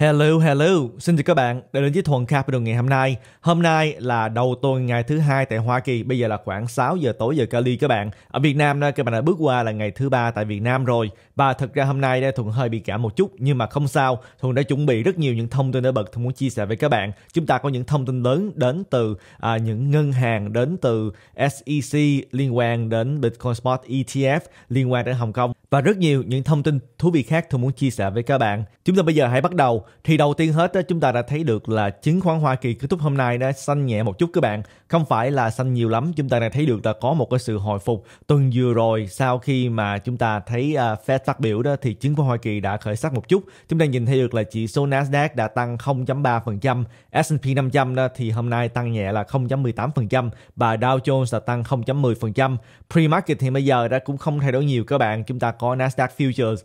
Hello, hello, xin chào các bạn đã đến với Thuần Capital ngày hôm nay. Hôm nay là đầu tuần ngày thứ hai tại Hoa Kỳ, bây giờ là khoảng 6 giờ tối giờ Cali các bạn. Ở Việt Nam các bạn đã bước qua là ngày thứ ba tại Việt Nam rồi. Và thật ra hôm nay đây Thuận hơi bị cảm một chút nhưng mà không sao, Thuận đã chuẩn bị rất nhiều những thông tin để bật Thuận muốn chia sẻ với các bạn. Chúng ta có những thông tin lớn đến từ à, những ngân hàng, đến từ SEC liên quan đến Bitcoin Spot ETF liên quan đến Hồng Kông và rất nhiều những thông tin thú vị khác Thuận muốn chia sẻ với các bạn. Chúng ta bây giờ hãy bắt đầu thì đầu tiên hết đó, chúng ta đã thấy được là chứng khoán Hoa Kỳ kết thúc hôm nay đã xanh nhẹ một chút các bạn không phải là xanh nhiều lắm chúng ta đã thấy được là có một cái sự hồi phục tuần vừa rồi sau khi mà chúng ta thấy uh, Fed phát biểu đó thì chứng khoán Hoa Kỳ đã khởi sắc một chút chúng ta nhìn thấy được là chỉ số Nasdaq đã tăng 0.3% S&P 500 đó thì hôm nay tăng nhẹ là 0.18% và Dow Jones là tăng 0.10% pre-market thì bây giờ đã cũng không thay đổi nhiều các bạn chúng ta có Nasdaq Futures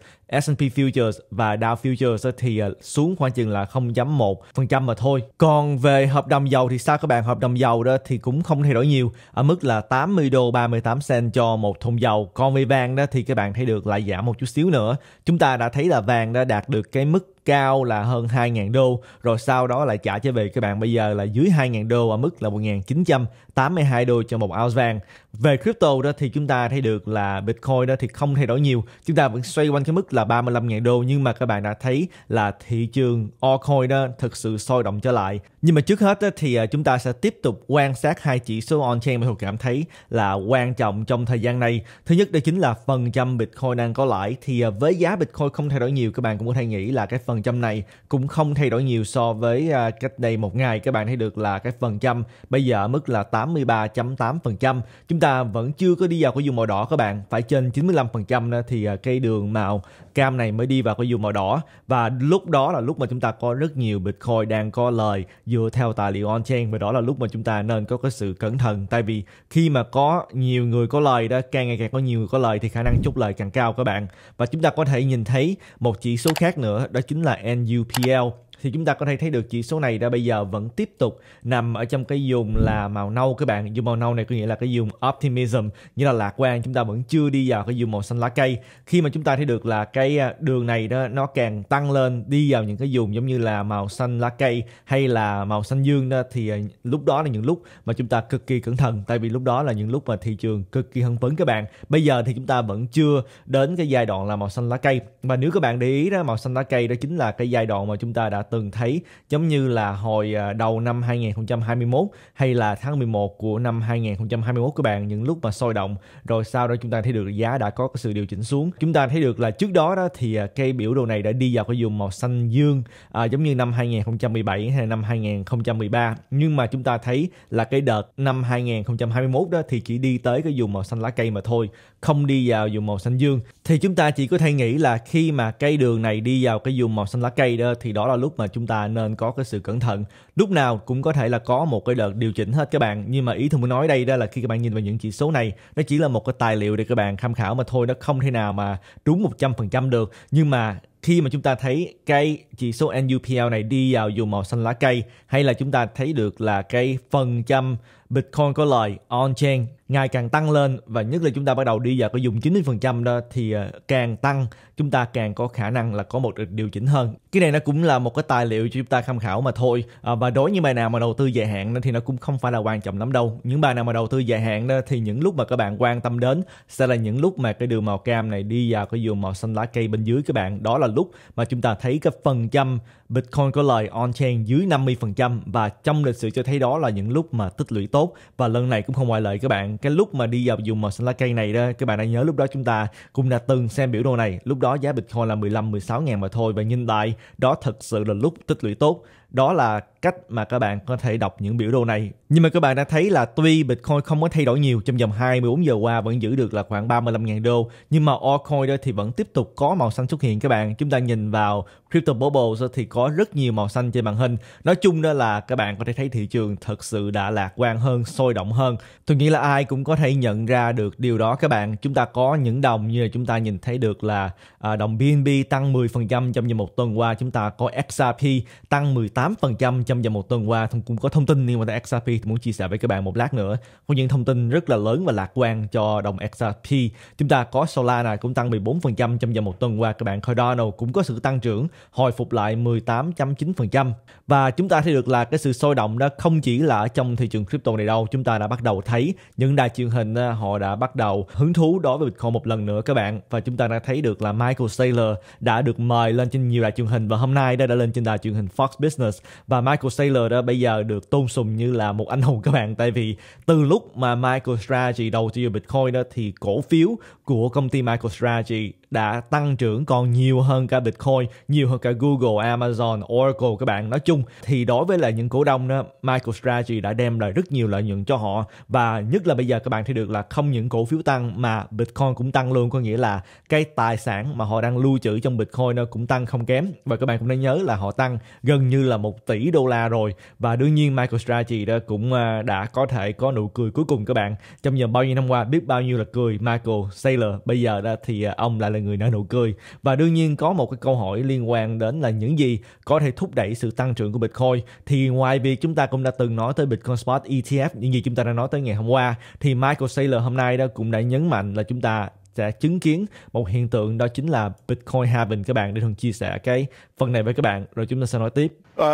S&P Futures và Dow Futures thì à, xuống xuống khoảng chừng là 0.1% mà thôi. Còn về hợp đồng dầu thì sao các bạn? Hợp đồng dầu đó thì cũng không thay đổi nhiều ở mức là 80 đô 38 cent cho một thùng dầu. Còn về vàng đó thì các bạn thấy được lại giảm một chút xíu nữa. Chúng ta đã thấy là vàng đã đạt được cái mức cao là hơn 2.000 đô rồi sau đó lại trả trở về các bạn bây giờ là dưới 2.000 đô ở mức là 1.982 đô cho một ounce vàng về crypto đó thì chúng ta thấy được là Bitcoin đó thì không thay đổi nhiều chúng ta vẫn xoay quanh cái mức là 35.000 đô nhưng mà các bạn đã thấy là thị trường altcoin đó thực sự sôi động trở lại nhưng mà trước hết đó, thì à, chúng ta sẽ tiếp tục quan sát hai chỉ số on-chain mà tôi cảm thấy là quan trọng trong thời gian này thứ nhất đó chính là phần trăm Bitcoin đang có lãi thì à, với giá Bitcoin không thay đổi nhiều các bạn cũng có thể nghĩ là cái phần phần trăm này cũng không thay đổi nhiều so với à, cách đây một ngày các bạn thấy được là cái phần trăm bây giờ mức là 83.8% chúng ta vẫn chưa có đi vào cái vùng màu đỏ các bạn phải trên 95% thì à, cây đường màu cam này mới đi vào cái vùng màu đỏ và lúc đó là lúc mà chúng ta có rất nhiều Bitcoin đang có lời dựa theo tài liệu on-chain và đó là lúc mà chúng ta nên có cái sự cẩn thận tại vì khi mà có nhiều người có lời đó càng ngày càng có nhiều người có lời thì khả năng chốt lời càng cao các bạn và chúng ta có thể nhìn thấy một chỉ số khác nữa đó chính là NUPL thì chúng ta có thể thấy được chỉ số này đã bây giờ vẫn tiếp tục nằm ở trong cái vùng là màu nâu các bạn vùng màu nâu này có nghĩa là cái vùng optimism như là lạc quan chúng ta vẫn chưa đi vào cái vùng màu xanh lá cây khi mà chúng ta thấy được là cái à, đường này đó nó càng tăng lên đi vào những cái vùng giống như là màu xanh lá cây hay là màu xanh dương đó thì à, lúc đó là những lúc mà chúng ta cực kỳ cẩn thận tại vì lúc đó là những lúc mà thị trường cực kỳ hưng phấn các bạn bây giờ thì chúng ta vẫn chưa đến cái giai đoạn là màu xanh lá cây và nếu các bạn để ý đó màu xanh lá cây đó chính là cái giai đoạn mà chúng ta đã từng từng thấy giống như là hồi à, đầu năm 2021 hay là tháng 11 của năm 2021 các bạn những lúc mà sôi động rồi sau đó chúng ta thấy được giá đã có sự điều chỉnh xuống chúng ta thấy được là trước đó đó thì à, cây biểu đồ này đã đi vào cái vùng màu xanh dương à, giống như năm 2017 hay năm 2013 nhưng mà chúng ta thấy là cái đợt năm 2021 đó thì chỉ đi tới cái vùng màu xanh lá cây mà thôi không đi vào vùng màu xanh dương thì chúng ta chỉ có thể nghĩ là khi mà cây đường này đi vào cái vùng màu xanh lá cây đó thì đó là lúc mà chúng ta nên có cái sự cẩn thận lúc nào cũng có thể là có một cái đợt điều chỉnh hết các bạn nhưng mà ý tôi muốn nói đây đó là khi các bạn nhìn vào những chỉ số này nó chỉ là một cái tài liệu để các bạn tham khảo mà thôi nó không thể nào mà đúng 100% được nhưng mà khi mà chúng ta thấy cái chỉ số NUPL này đi vào dù màu xanh lá cây hay là chúng ta thấy được là cái phần trăm Bitcoin có lời on-chain ngày càng tăng lên và nhất là chúng ta bắt đầu đi vào cái dùng 90% đó thì ờ, càng tăng chúng ta càng có khả năng là có một điều chỉnh hơn. Cái này nó cũng là một cái tài liệu cho chúng ta tham khảo mà thôi. À, và đối với bài nào mà đầu tư dài hạn thì nó cũng không phải là quan trọng lắm đâu. Những bài nào mà đầu tư dài hạn đó thì những lúc mà các bạn quan tâm đến sẽ là những lúc mà cái đường màu cam này đi vào cái đường màu xanh lá cây bên dưới các bạn. Đó là lúc mà chúng ta thấy cái phần trăm Bitcoin có lời on-chain dưới 50% và trong lịch sử cho thấy đó là những lúc mà tích lũy tốt và lần này cũng không ngoại lệ các bạn cái lúc mà đi vào dùng màu xanh lá cây này đó các bạn đã nhớ lúc đó chúng ta cũng đã từng xem biểu đồ này lúc đó giá Bitcoin là 15 16 ngàn mà thôi và nhìn lại đó thật sự là lúc tích lũy tốt đó là cách mà các bạn có thể đọc những biểu đồ này. Nhưng mà các bạn đã thấy là tuy Bitcoin không có thay đổi nhiều trong vòng 24 giờ qua vẫn giữ được là khoảng 35.000 đô, nhưng mà altcoin đó thì vẫn tiếp tục có màu xanh xuất hiện các bạn. Chúng ta nhìn vào crypto bubble thì có rất nhiều màu xanh trên màn hình. Nói chung đó là các bạn có thể thấy thị trường thật sự đã lạc quan hơn, sôi động hơn. Tôi nghĩ là ai cũng có thể nhận ra được điều đó các bạn. Chúng ta có những đồng như là chúng ta nhìn thấy được là à, đồng BNB tăng 10% trong vòng một tuần qua, chúng ta có XRP tăng 18 8% trong vòng một tuần qua cũng có thông tin liên quan mà XRP thì muốn chia sẻ với các bạn một lát nữa có những thông tin rất là lớn và lạc quan cho đồng XRP chúng ta có Solana cũng tăng 14% trong vòng một tuần qua các bạn Cardano cũng có sự tăng trưởng hồi phục lại 18.9% và chúng ta thấy được là cái sự sôi động đó không chỉ là ở trong thị trường crypto này đâu chúng ta đã bắt đầu thấy những đài truyền hình họ đã bắt đầu hứng thú đối với Bitcoin một lần nữa các bạn và chúng ta đã thấy được là Michael Saylor đã được mời lên trên nhiều đài truyền hình và hôm nay đã lên trên đài truyền hình Fox Business Sanders và Michael Saylor đó bây giờ được tôn sùng như là một anh hùng các bạn tại vì từ lúc mà Michael Strategy đầu tư vào Bitcoin đó thì cổ phiếu của công ty Michael Strategy đã tăng trưởng còn nhiều hơn cả Bitcoin, nhiều hơn cả Google, Amazon, Oracle các bạn. Nói chung thì đối với lại những cổ đông đó, MicroStrategy đã đem lại rất nhiều lợi nhuận cho họ và nhất là bây giờ các bạn thấy được là không những cổ phiếu tăng mà Bitcoin cũng tăng luôn có nghĩa là cái tài sản mà họ đang lưu trữ trong Bitcoin nó cũng tăng không kém và các bạn cũng nên nhớ là họ tăng gần như là một tỷ đô la rồi và đương nhiên MicroStrategy đó cũng à, đã có thể có nụ cười cuối cùng các bạn trong vòng bao nhiêu năm qua biết bao nhiêu là cười Michael Saylor bây giờ đó thì à, ông lại là người nở nụ cười. Và đương nhiên có một cái câu hỏi liên quan đến là những gì có thể thúc đẩy sự tăng trưởng của Bitcoin. Thì ngoài việc chúng ta cũng đã từng nói tới Bitcoin Spot ETF, những gì chúng ta đã nói tới ngày hôm qua, thì Michael Saylor hôm nay đó cũng đã nhấn mạnh là chúng ta sẽ chứng kiến một hiện tượng đó chính là Bitcoin halving các bạn để thường chia sẻ cái phần này với các bạn rồi chúng ta sẽ nói tiếp. Uh,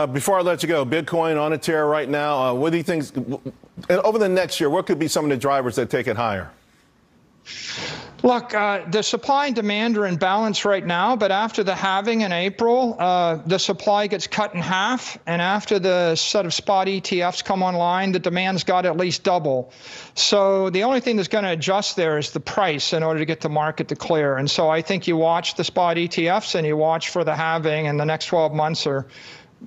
before I let you go, Bitcoin on a tear right now. Uh, what do you think? over the next year, what could be some of the drivers that take it higher? Look, uh, the supply and demand are in balance right now, but after the halving in April, uh, the supply gets cut in half, and after the set of spot ETFs come online, the demand's got at least double. So the only thing that's going to adjust there is the price in order to get the market to clear. And so I think you watch the spot ETFs and you watch for the halving, and the next 12 months are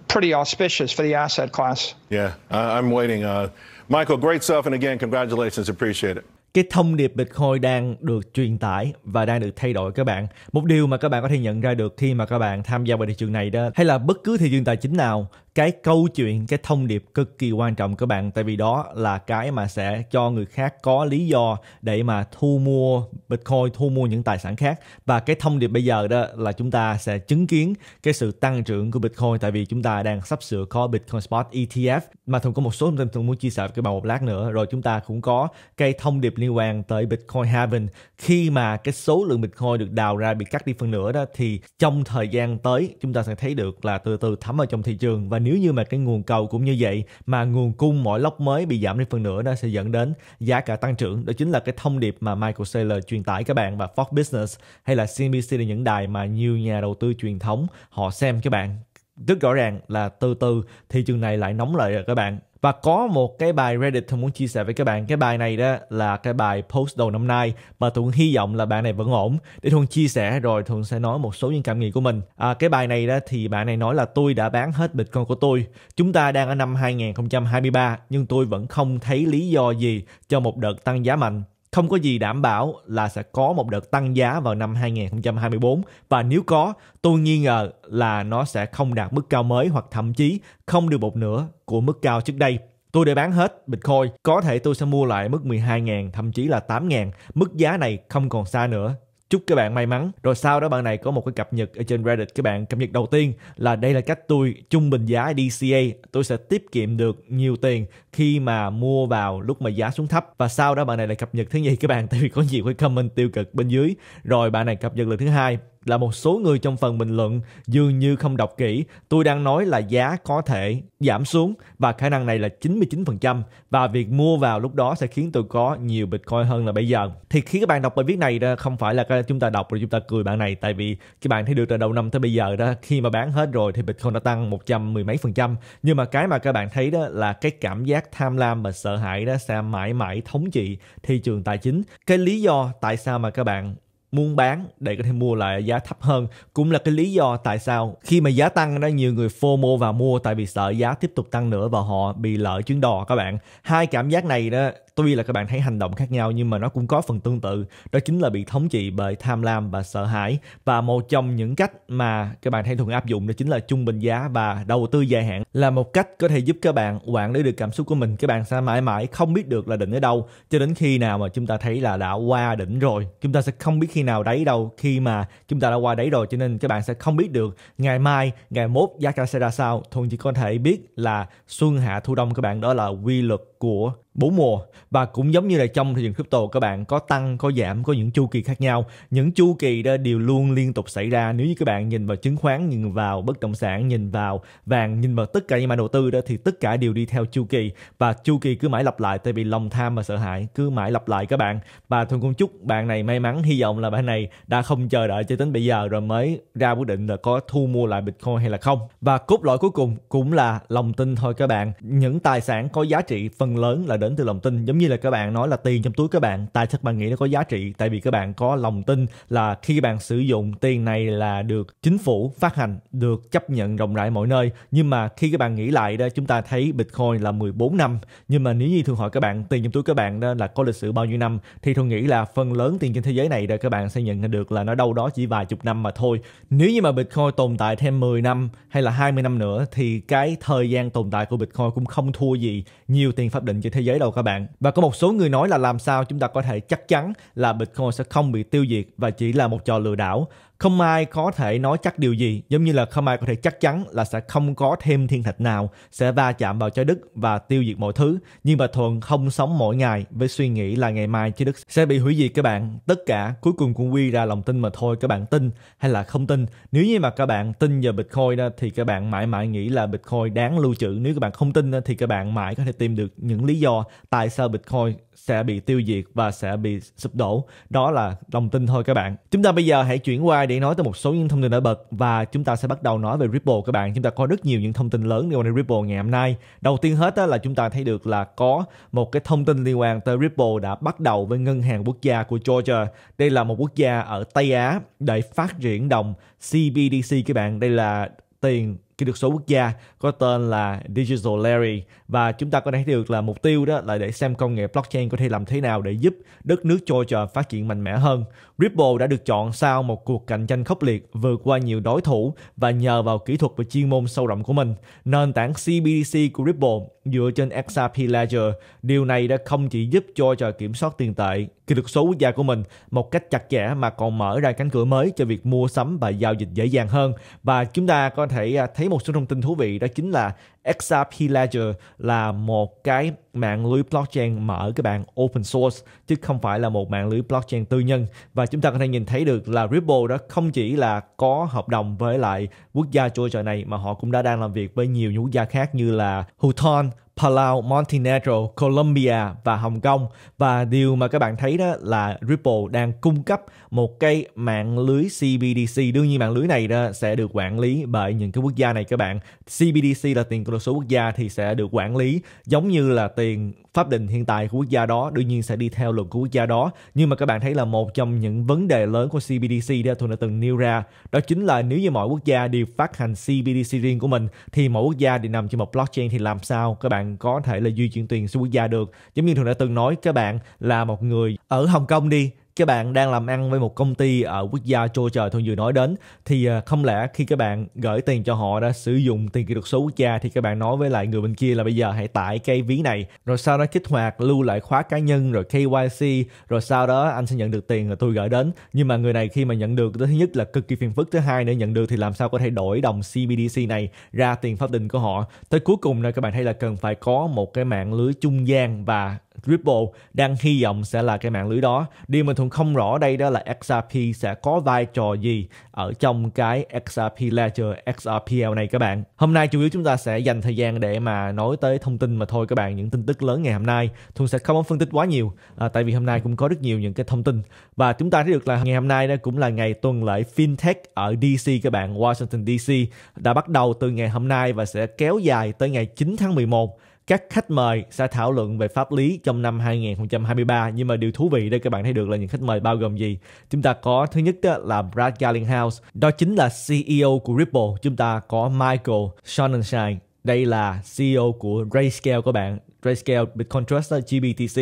pretty auspicious for the asset class. Yeah, I'm waiting. Uh, Michael, great stuff, and again, congratulations. Appreciate it. cái thông điệp Bitcoin đang được truyền tải và đang được thay đổi các bạn. Một điều mà các bạn có thể nhận ra được khi mà các bạn tham gia vào thị trường này đó hay là bất cứ thị trường tài chính nào cái câu chuyện cái thông điệp cực kỳ quan trọng các bạn tại vì đó là cái mà sẽ cho người khác có lý do để mà thu mua bitcoin thu mua những tài sản khác và cái thông điệp bây giờ đó là chúng ta sẽ chứng kiến cái sự tăng trưởng của bitcoin tại vì chúng ta đang sắp sửa có bitcoin spot etf mà thường có một số thông tin thường muốn chia sẻ với các bạn một lát nữa rồi chúng ta cũng có cái thông điệp liên quan tới bitcoin heaven khi mà cái số lượng bitcoin được đào ra bị cắt đi phần nửa đó thì trong thời gian tới chúng ta sẽ thấy được là từ từ thấm vào trong thị trường và nếu như mà cái nguồn cầu cũng như vậy mà nguồn cung mỗi lốc mới bị giảm đi phần nữa nó sẽ dẫn đến giá cả tăng trưởng đó chính là cái thông điệp mà Michael Saylor truyền tải các bạn và Fox Business hay là CNBC là những đài mà nhiều nhà đầu tư truyền thống họ xem các bạn rất rõ ràng là từ từ thị trường này lại nóng lại rồi các bạn và có một cái bài Reddit tôi muốn chia sẻ với các bạn cái bài này đó là cái bài post đầu năm nay mà Tùng hy vọng là bạn này vẫn ổn để Tùng chia sẻ rồi Tùng sẽ nói một số những cảm nghĩ của mình à, cái bài này đó thì bạn này nói là tôi đã bán hết Bitcoin của tôi chúng ta đang ở năm 2023 nhưng tôi vẫn không thấy lý do gì cho một đợt tăng giá mạnh không có gì đảm bảo là sẽ có một đợt tăng giá vào năm 2024 và nếu có, tôi nghi ngờ là nó sẽ không đạt mức cao mới hoặc thậm chí không được một nửa của mức cao trước đây. Tôi để bán hết Bitcoin, có thể tôi sẽ mua lại mức 12.000 thậm chí là 8.000. Mức giá này không còn xa nữa. Chúc các bạn may mắn. Rồi sau đó bạn này có một cái cập nhật ở trên Reddit các bạn. Cập nhật đầu tiên là đây là cách tôi trung bình giá DCA. Tôi sẽ tiết kiệm được nhiều tiền khi mà mua vào lúc mà giá xuống thấp. Và sau đó bạn này lại cập nhật thứ nhì các bạn. Tại vì có nhiều cái comment tiêu cực bên dưới. Rồi bạn này cập nhật lần thứ hai là một số người trong phần bình luận dường như không đọc kỹ, tôi đang nói là giá có thể giảm xuống và khả năng này là 99% và việc mua vào lúc đó sẽ khiến tôi có nhiều Bitcoin hơn là bây giờ. Thì khi các bạn đọc bài viết này đó không phải là chúng ta đọc rồi chúng ta cười bạn này tại vì các bạn thấy được từ đầu năm tới bây giờ đó khi mà bán hết rồi thì Bitcoin đã tăng 100 mười mấy phần trăm nhưng mà cái mà các bạn thấy đó là cái cảm giác tham lam và sợ hãi đó sẽ mãi mãi thống trị thị trường tài chính. Cái lý do tại sao mà các bạn muốn bán để có thể mua lại giá thấp hơn cũng là cái lý do tại sao khi mà giá tăng đó nhiều người FOMO vào mua tại vì sợ giá tiếp tục tăng nữa và họ bị lỡ chuyến đò các bạn hai cảm giác này đó tuy là các bạn thấy hành động khác nhau nhưng mà nó cũng có phần tương tự đó chính là bị thống trị bởi tham lam và sợ hãi và một trong những cách mà các bạn thấy thường áp dụng đó chính là trung bình giá và đầu tư dài hạn là một cách có thể giúp các bạn quản lý được cảm xúc của mình các bạn sẽ mãi mãi không biết được là đỉnh ở đâu cho đến khi nào mà chúng ta thấy là đã qua đỉnh rồi chúng ta sẽ không biết khi nào đáy đâu khi mà chúng ta đã qua đáy rồi cho nên các bạn sẽ không biết được ngày mai ngày mốt giá cả sẽ ra sao thường chỉ có thể biết là xuân hạ thu đông các bạn đó là quy luật của bốn mùa và cũng giống như là trong thị trường crypto các bạn có tăng có giảm có những chu kỳ khác nhau những chu kỳ đó đều luôn liên tục xảy ra nếu như các bạn nhìn vào chứng khoán nhìn vào bất động sản nhìn vào vàng nhìn vào tất cả những mã đầu tư đó thì tất cả đều đi theo chu kỳ và chu kỳ cứ mãi lặp lại tại vì lòng tham và sợ hãi cứ mãi lặp lại các bạn và thuần cũng chúc bạn này may mắn hy vọng là bạn này đã không chờ đợi cho đến bây giờ rồi mới ra quyết định là có thu mua lại bitcoin hay là không và cốt lõi cuối cùng cũng là lòng tin thôi các bạn những tài sản có giá trị phần lớn là đến từ lòng tin giống như là các bạn nói là tiền trong túi các bạn tại sao bạn nghĩ nó có giá trị tại vì các bạn có lòng tin là khi bạn sử dụng tiền này là được chính phủ phát hành được chấp nhận rộng rãi mọi nơi nhưng mà khi các bạn nghĩ lại đó chúng ta thấy bitcoin là 14 năm nhưng mà nếu như thường hỏi các bạn tiền trong túi các bạn đó là có lịch sử bao nhiêu năm thì thường nghĩ là phần lớn tiền trên thế giới này đó các bạn sẽ nhận được là nó đâu đó chỉ vài chục năm mà thôi nếu như mà bitcoin tồn tại thêm 10 năm hay là 20 năm nữa thì cái thời gian tồn tại của bitcoin cũng không thua gì nhiều tiền pháp định trên thế giới đâu các bạn. Và có một số người nói là làm sao chúng ta có thể chắc chắn là Bitcoin sẽ không bị tiêu diệt và chỉ là một trò lừa đảo không ai có thể nói chắc điều gì giống như là không ai có thể chắc chắn là sẽ không có thêm thiên thạch nào sẽ va chạm vào trái đất và tiêu diệt mọi thứ nhưng mà thuận không sống mỗi ngày với suy nghĩ là ngày mai trái đất sẽ bị hủy diệt các bạn tất cả cuối cùng cũng quy ra lòng tin mà thôi các bạn tin hay là không tin nếu như mà các bạn tin vào bitcoin đó, thì các bạn mãi mãi nghĩ là bitcoin đáng lưu trữ nếu các bạn không tin đó, thì các bạn mãi có thể tìm được những lý do tại sao bitcoin sẽ bị tiêu diệt và sẽ bị sụp đổ đó là lòng tin thôi các bạn chúng ta bây giờ hãy chuyển qua quay để nói tới một số những thông tin nổi bật và chúng ta sẽ bắt đầu nói về Ripple các bạn. Chúng ta có rất nhiều những thông tin lớn liên quan đến Ripple ngày hôm nay. Đầu tiên hết là chúng ta thấy được là có một cái thông tin liên quan tới Ripple đã bắt đầu với ngân hàng quốc gia của Georgia. Đây là một quốc gia ở Tây Á để phát triển đồng CBDC các bạn. Đây là tiền kỹ thuật số quốc gia có tên là Digital Larry và chúng ta có thể thấy được là mục tiêu đó là để xem công nghệ blockchain có thể làm thế nào để giúp đất nước Georgia phát triển mạnh mẽ hơn. Ripple đã được chọn sau một cuộc cạnh tranh khốc liệt vượt qua nhiều đối thủ và nhờ vào kỹ thuật và chuyên môn sâu rộng của mình. Nền tảng CBDC của Ripple dựa trên XRP Ledger, điều này đã không chỉ giúp Georgia kiểm soát tiền tệ, kỹ thuật số quốc gia của mình một cách chặt chẽ mà còn mở ra cánh cửa mới cho việc mua sắm và giao dịch dễ dàng hơn và chúng ta có thể à, thấy thấy một số thông tin thú vị đó chính là XRP Ledger là một cái mạng lưới blockchain mở các bạn open source chứ không phải là một mạng lưới blockchain tư nhân và chúng ta có thể nhìn thấy được là Ripple đó không chỉ là có hợp đồng với lại quốc gia trời này mà họ cũng đã đang làm việc với nhiều quốc gia khác như là Bhutan, Palau, Montenegro, Colombia và Hồng Kông và điều mà các bạn thấy đó là Ripple đang cung cấp một cái mạng lưới CBDC đương nhiên mạng lưới này đó sẽ được quản lý bởi những cái quốc gia này các bạn CBDC là tiền đa số quốc gia thì sẽ được quản lý giống như là tiền pháp định hiện tại của quốc gia đó đương nhiên sẽ đi theo luật của quốc gia đó nhưng mà các bạn thấy là một trong những vấn đề lớn của CBDC đã tôi đã từng nêu ra đó chính là nếu như mọi quốc gia đều phát hành CBDC riêng của mình thì mỗi quốc gia đều nằm trên một blockchain thì làm sao các bạn có thể là di chuyển tiền xuyên quốc gia được giống như thường đã từng nói các bạn là một người ở Hồng Kông đi các bạn đang làm ăn với một công ty ở quốc gia châu trời thường vừa nói đến thì ờ, không lẽ khi các bạn gửi tiền cho họ đã sử dụng tiền kỹ thuật số quốc gia thì các bạn nói với lại người bên kia là bây giờ hãy tải cái ví này rồi sau đó kích hoạt lưu lại khóa cá nhân rồi KYC rồi sau đó anh sẽ nhận được tiền rồi tôi gửi đến nhưng mà người này khi mà nhận được thứ nhất là cực kỳ phiền phức thứ hai nữa nhận được thì làm sao có thể đổi đồng CBDC này ra tiền pháp định của họ tới cuối cùng này các bạn thấy là cần phải có một cái mạng lưới trung gian và Ripple đang hy vọng sẽ là cái mạng lưới đó. Điều mình thường không rõ đây đó là XRP sẽ có vai trò gì ở trong cái XRP Ledger, XRPL này các bạn. Hôm nay chủ yếu chúng ta sẽ dành thời gian để mà nói tới thông tin mà thôi các bạn, những tin tức lớn ngày hôm nay. Thường sẽ không có phân tích quá nhiều, à, tại vì hôm nay cũng có rất nhiều những cái thông tin. Và chúng ta thấy được là ngày hôm nay đó cũng là ngày tuần lễ FinTech ở DC các bạn, Washington DC đã bắt đầu từ ngày hôm nay và sẽ kéo dài tới ngày 9 tháng 11 các khách mời sẽ thảo luận về pháp lý trong năm 2023 nhưng mà điều thú vị đây các bạn thấy được là những khách mời bao gồm gì chúng ta có thứ nhất là Brad Garlinghouse đó chính là CEO của Ripple chúng ta có Michael Sonnenschein đây là CEO của RayScale các bạn RayScale Bitcoin Trust GBTC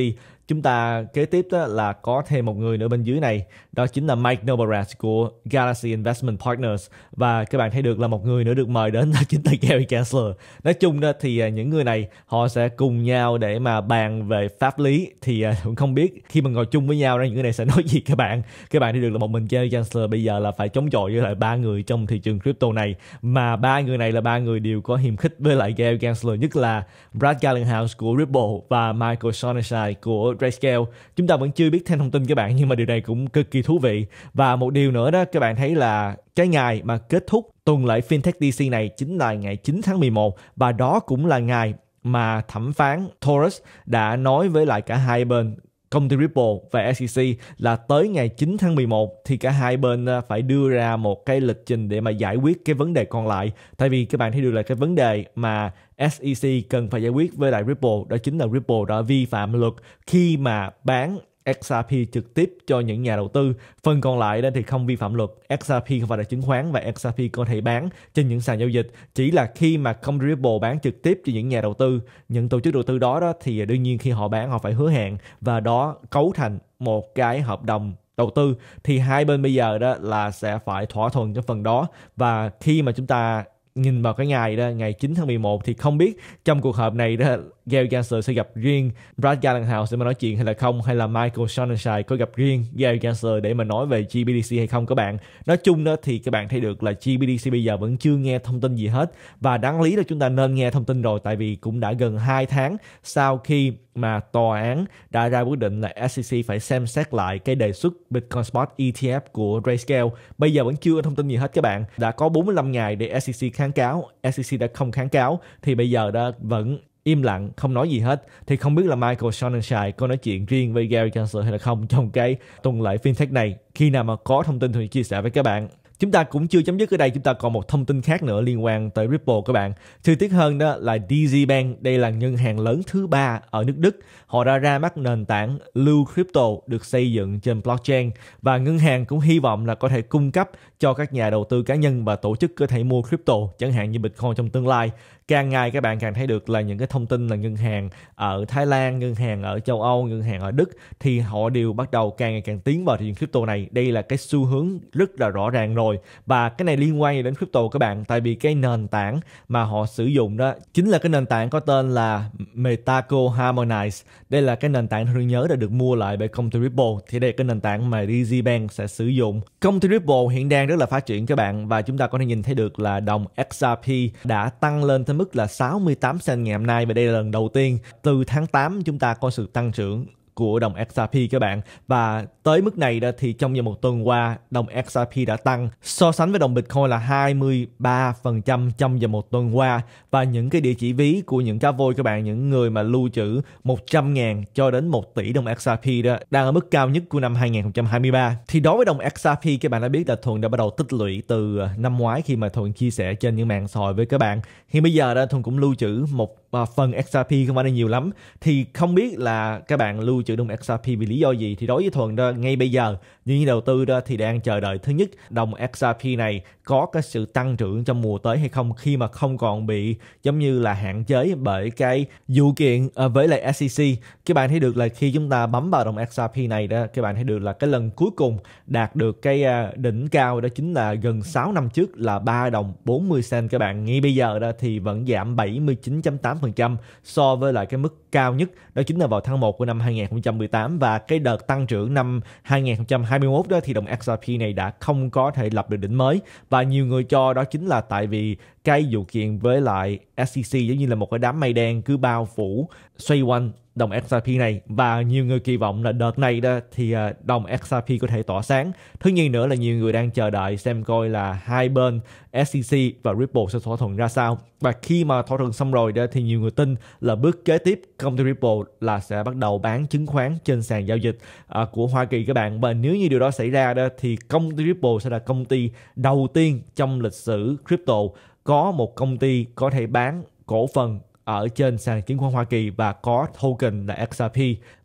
chúng ta kế tiếp đó là có thêm một người nữa bên dưới này đó chính là Mike Noboraz của Galaxy Investment Partners và các bạn thấy được là một người nữa được mời đến đó chính là Gary Gensler nói chung đó thì à, những người này họ sẽ cùng nhau để mà bàn về pháp lý thì à, cũng không biết khi mà ngồi chung với nhau đó những người này sẽ nói gì các bạn các bạn thấy được là một mình Gary Gensler bây giờ là phải chống chọi với lại ba người trong thị trường crypto này mà ba người này là ba người đều có hiềm khích với lại Gary Gensler nhất là Brad Gallenhouse của Ripple và Michael Sonishai của của Grayscale. Chúng ta vẫn chưa biết thêm thông tin các bạn nhưng mà điều này cũng cực kỳ thú vị. Và một điều nữa đó các bạn thấy là cái ngày mà kết thúc tuần lễ FinTech DC này chính là ngày 9 tháng 11 và đó cũng là ngày mà thẩm phán Torres đã nói với lại cả hai bên công ty Ripple và SEC là tới ngày 9 tháng 11 thì cả hai bên à, phải đưa ra một cái lịch trình để mà giải quyết cái vấn đề còn lại. Tại vì các bạn thấy được là cái vấn đề mà SEC cần phải giải quyết với lại Ripple đó chính là Ripple đã vi phạm luật khi mà bán XRP trực tiếp cho những nhà đầu tư. Phần còn lại đây thì không vi phạm luật. XRP không phải là chứng khoán và XRP có thể bán trên những sàn giao dịch. Chỉ là khi mà không Ripple bán trực tiếp cho những nhà đầu tư, những tổ chức đầu tư đó đó thì đương nhiên khi họ bán họ phải hứa hẹn và đó cấu thành một cái hợp đồng đầu tư thì hai bên bây giờ đó là sẽ phải thỏa thuận cái phần đó và khi mà chúng ta nhìn vào cái ngày đó ngày 9 tháng 11 thì không biết trong cuộc họp này đó Gary Gensler sẽ gặp riêng Brad Gallagher để mà nói chuyện hay là không hay là Michael Shonenside có gặp riêng Gary Gensler để mà nói về GBDC hay không các bạn nói chung đó thì các bạn thấy được là GBDC bây giờ vẫn chưa nghe thông tin gì hết và đáng lý là chúng ta nên nghe thông tin rồi tại vì cũng đã gần 2 tháng sau khi mà tòa án đã ra quyết định là SEC phải xem xét lại cái đề xuất Bitcoin Spot ETF của Grayscale. Bây giờ vẫn chưa có thông tin gì hết các bạn. Đã có 45 ngày để SEC kháng cáo, SEC đã không kháng cáo thì bây giờ đã vẫn im lặng không nói gì hết thì không biết là Michael Sonnenschein có nói chuyện riêng với Gary Gensler hay là không trong cái tuần lễ fintech này khi nào mà có thông tin thì chia sẻ với các bạn chúng ta cũng chưa chấm dứt ở đây chúng ta còn một thông tin khác nữa liên quan tới Ripple các bạn chi tiết hơn đó là DZ Bank đây là ngân hàng lớn thứ ba ở nước Đức họ đã ra mắt nền tảng Lưu Crypto được xây dựng trên blockchain và ngân hàng cũng hy vọng là có thể cung cấp cho các nhà đầu tư cá nhân và tổ chức có thể mua crypto chẳng hạn như Bitcoin trong tương lai càng ngày các bạn càng thấy được là những cái thông tin là ngân hàng ở Thái Lan ngân hàng ở châu Âu ngân hàng ở Đức thì họ đều bắt đầu càng ngày càng tiến vào thị trường crypto này đây là cái xu hướng rất là rõ ràng rồi và cái này liên quan đến crypto các bạn tại vì cái nền tảng mà họ sử dụng đó chính là cái nền tảng có tên là Metaco Harmonize đây là cái nền tảng thương nhớ đã được mua lại bởi công ty Ripple thì đây là cái nền tảng mà DigiBank sẽ sử dụng công ty Ripple hiện đang rất là phát triển các bạn và chúng ta có thể nhìn thấy được là đồng XRP đã tăng lên tới tới mức là 68 cent ngày hôm nay và đây là lần đầu tiên từ tháng 8 chúng ta có sự tăng trưởng của đồng XRP các bạn và Tới mức này đó thì trong vòng một tuần qua, đồng XRP đã tăng so sánh với đồng Bitcoin là 23% trong vòng một tuần qua và những cái địa chỉ ví của những cá voi các bạn, những người mà lưu trữ 100.000 cho đến 1 tỷ đồng XRP đó đang ở mức cao nhất của năm 2023. Thì đối với đồng XRP các bạn đã biết là Thuận đã bắt đầu tích lũy từ ờ, năm ngoái khi mà Thuận chia sẻ trên những mạng sòi với các bạn. thì bây giờ đó Thuận cũng lưu trữ một và ờ, phần XRP không phải là nhiều lắm thì không biết là các bạn lưu trữ đồng XRP vì lý do gì thì đối với Thuận đó ngay bây giờ. Những nhà đầu tư đó thì đang chờ đợi thứ nhất đồng XRP này có cái sự tăng trưởng trong mùa tới hay không khi mà không còn bị giống như là hạn chế bởi cái vụ kiện à, với lại SEC các bạn thấy được là khi chúng ta bấm vào đồng XRP này đó các bạn thấy được là cái lần cuối cùng đạt được cái à, đỉnh cao đó chính là gần 6 năm trước là 3 đồng 40 cent các bạn ngay bây giờ đó thì vẫn giảm 79.8% so với lại cái mức cao nhất đó chính là vào tháng 1 của năm 2018 và cái đợt tăng trưởng năm 2021 đó thì đồng XRP này đã không có thể lập được đỉnh mới và nhiều người cho đó chính là tại vì cái vụ kiện với lại SEC giống như là một cái đám mây đen cứ bao phủ xoay quanh đồng XRP này và nhiều người kỳ vọng là đợt này đó thì đồng à, XRP có thể tỏa sáng. Thứ nhiên nữa là nhiều người đang chờ đợi xem coi là hai bên SEC và Ripple sẽ thỏa thuận ra sao. Và khi mà thỏa thuận xong rồi đó thì nhiều người tin là bước kế tiếp công ty Ripple là sẽ bắt đầu bán chứng khoán trên sàn giao dịch à, của Hoa Kỳ các bạn. Và nếu như điều đó xảy ra đó thì công ty Ripple sẽ là công ty đầu tiên trong lịch sử crypto có một công ty có thể bán cổ phần ở trên sàn chứng khoán Hoa Kỳ và có token là XRP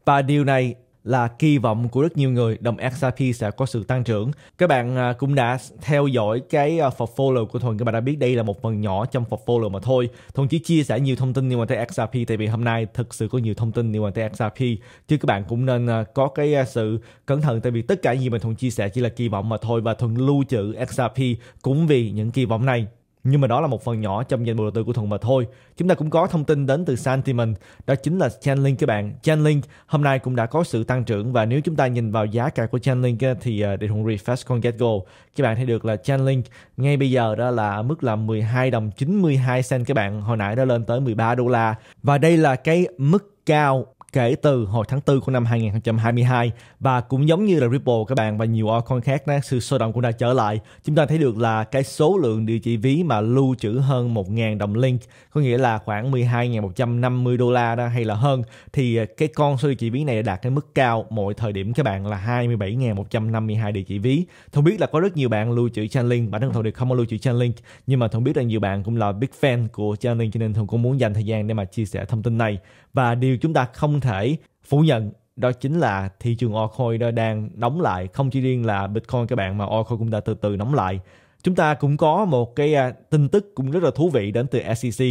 và điều này là kỳ vọng của rất nhiều người đồng XRP sẽ có sự tăng trưởng. Các bạn à, cũng đã theo dõi cái à, portfolio của Thuần, các bạn đã biết đây là một phần nhỏ trong portfolio mà thôi. Thuần chỉ chia sẻ nhiều thông tin liên quan tới XRP tại vì hôm nay thực sự có nhiều thông tin liên quan tới XRP. Chứ các bạn cũng nên à, có cái sự cẩn thận tại vì tất cả gì mà Thuần chia sẻ chỉ là kỳ vọng mà thôi và Thuần lưu trữ XRP cũng vì những kỳ vọng này. Nhưng mà đó là một phần nhỏ trong danh mục đầu tư của Thuận mà thôi. Chúng ta cũng có thông tin đến từ Sentiment, đó chính là Chainlink các bạn. Chainlink hôm nay cũng đã có sự tăng trưởng và nếu chúng ta nhìn vào giá cả của Chainlink thì à, để Thuận refresh con go các bạn thấy được là Chainlink ngay bây giờ đó là mức là 12 đồng 92 cent các bạn, hồi nãy đã lên tới 13 đô la. Và đây là cái mức cao kể từ hồi tháng 4 của năm 2022 và cũng giống như là Ripple các bạn và nhiều altcoin khác đó, sự sôi động cũng đã trở lại. Chúng ta thấy được là cái số lượng địa chỉ ví mà lưu trữ hơn 1.000 đồng link có nghĩa là khoảng 12.150 đô la đó hay là hơn thì à, cái con số địa chỉ ví này đạt cái mức cao mỗi thời điểm các bạn là 27.152 địa chỉ ví. Thông biết là có rất nhiều bạn lưu trữ Chainlink, bản thân Thuận thì không có lưu trữ Chainlink nhưng mà Thuận biết là nhiều bạn cũng là big fan của Chainlink cho nên Thuận cũng muốn dành thời gian để mà chia sẻ thông tin này và điều chúng ta không thể phủ nhận đó chính là thị trường Orcoin đó đang đóng lại. Không chỉ riêng là Bitcoin các bạn mà Orcoin cũng đã từ từ đóng lại. Chúng ta cũng có một cái à, tin tức cũng rất là thú vị đến từ SEC.